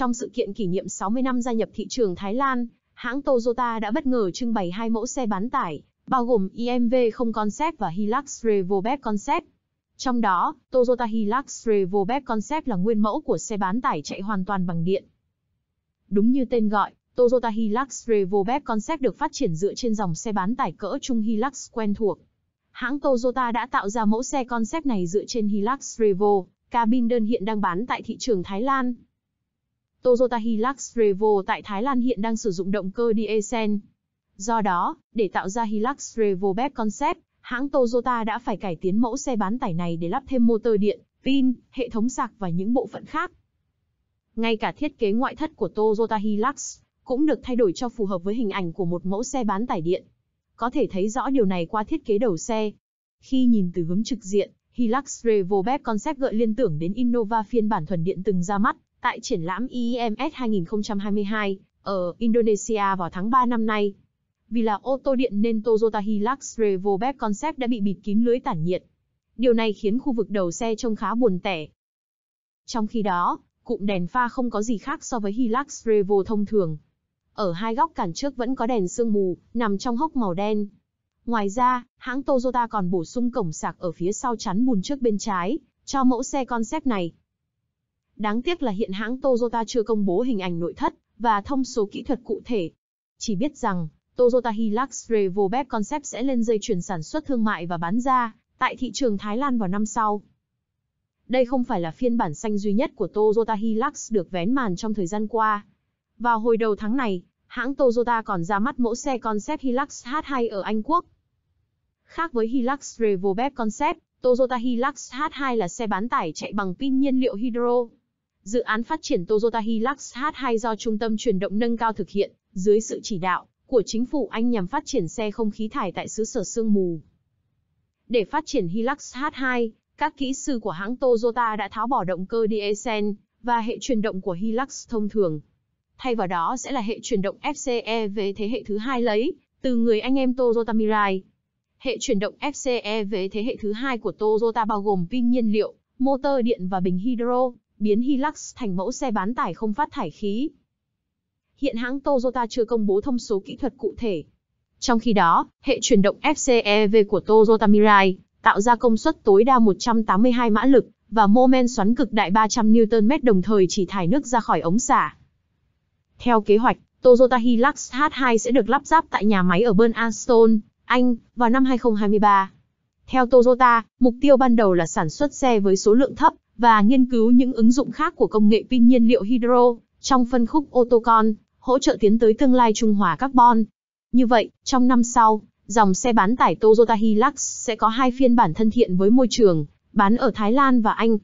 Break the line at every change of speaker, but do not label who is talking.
Trong sự kiện kỷ niệm 60 năm gia nhập thị trường Thái Lan, hãng Toyota đã bất ngờ trưng bày hai mẫu xe bán tải, bao gồm IMV e không concept và Hilux Revoback concept. Trong đó, Toyota Hilux Revoback concept là nguyên mẫu của xe bán tải chạy hoàn toàn bằng điện. Đúng như tên gọi, Toyota Hilux Revoback concept được phát triển dựa trên dòng xe bán tải cỡ trung Hilux quen thuộc. Hãng Toyota đã tạo ra mẫu xe concept này dựa trên Hilux Revo, cabin đơn hiện đang bán tại thị trường Thái Lan. Toyota Hilux Revo tại Thái Lan hiện đang sử dụng động cơ diesel. Do đó, để tạo ra Hilux Revo BEV Concept, hãng Toyota đã phải cải tiến mẫu xe bán tải này để lắp thêm motor điện, pin, hệ thống sạc và những bộ phận khác. Ngay cả thiết kế ngoại thất của Toyota Hilux cũng được thay đổi cho phù hợp với hình ảnh của một mẫu xe bán tải điện. Có thể thấy rõ điều này qua thiết kế đầu xe. Khi nhìn từ hướng trực diện, Hilux Revo BEV Concept gợi liên tưởng đến Innova phiên bản thuần điện từng ra mắt tại triển lãm IMS e 2022 ở Indonesia vào tháng 3 năm nay. Vì là ô tô điện nên Toyota Hilux Revoback Concept đã bị bịt kín lưới tản nhiệt. Điều này khiến khu vực đầu xe trông khá buồn tẻ. Trong khi đó, cụm đèn pha không có gì khác so với Hilux Revo thông thường. Ở hai góc cản trước vẫn có đèn sương mù, nằm trong hốc màu đen. Ngoài ra, hãng Toyota còn bổ sung cổng sạc ở phía sau chắn bùn trước bên trái, cho mẫu xe concept này. Đáng tiếc là hiện hãng Toyota chưa công bố hình ảnh nội thất và thông số kỹ thuật cụ thể. Chỉ biết rằng, Toyota Hilux Revolve Concept sẽ lên dây chuyền sản xuất thương mại và bán ra tại thị trường Thái Lan vào năm sau. Đây không phải là phiên bản xanh duy nhất của Toyota Hilux được vén màn trong thời gian qua. Vào hồi đầu tháng này, hãng Toyota còn ra mắt mẫu xe concept Hilux H2 ở Anh Quốc. Khác với Hilux Revolve Concept, Toyota Hilux H2 là xe bán tải chạy bằng pin nhiên liệu hydro dự án phát triển Toyota Hilux H2 do Trung tâm Chuyển động Nâng cao thực hiện, dưới sự chỉ đạo của chính phủ Anh nhằm phát triển xe không khí thải tại xứ sở sương mù. Để phát triển Hilux H2, các kỹ sư của hãng Toyota đã tháo bỏ động cơ diesel và hệ truyền động của Hilux thông thường. Thay vào đó sẽ là hệ truyền động FCEV thế hệ thứ hai lấy từ người anh em Toyota Mirai. Hệ chuyển động FCEV thế hệ thứ hai của Toyota bao gồm pin nhiên liệu, motor điện và bình hydro biến Hilux thành mẫu xe bán tải không phát thải khí. Hiện hãng Toyota chưa công bố thông số kỹ thuật cụ thể. Trong khi đó, hệ chuyển động FCEV của Toyota Mirai tạo ra công suất tối đa 182 mã lực và mô men xoắn cực đại 300 Nm đồng thời chỉ thải nước ra khỏi ống xả. Theo kế hoạch, Toyota Hilux H2 sẽ được lắp ráp tại nhà máy ở Burnaston, Anh, vào năm 2023. Theo Toyota, mục tiêu ban đầu là sản xuất xe với số lượng thấp và nghiên cứu những ứng dụng khác của công nghệ pin nhiên liệu hydro trong phân khúc ô tô con, hỗ trợ tiến tới tương lai trung hòa carbon. Như vậy, trong năm sau, dòng xe bán tải Toyota Hilux sẽ có hai phiên bản thân thiện với môi trường, bán ở Thái Lan và Anh.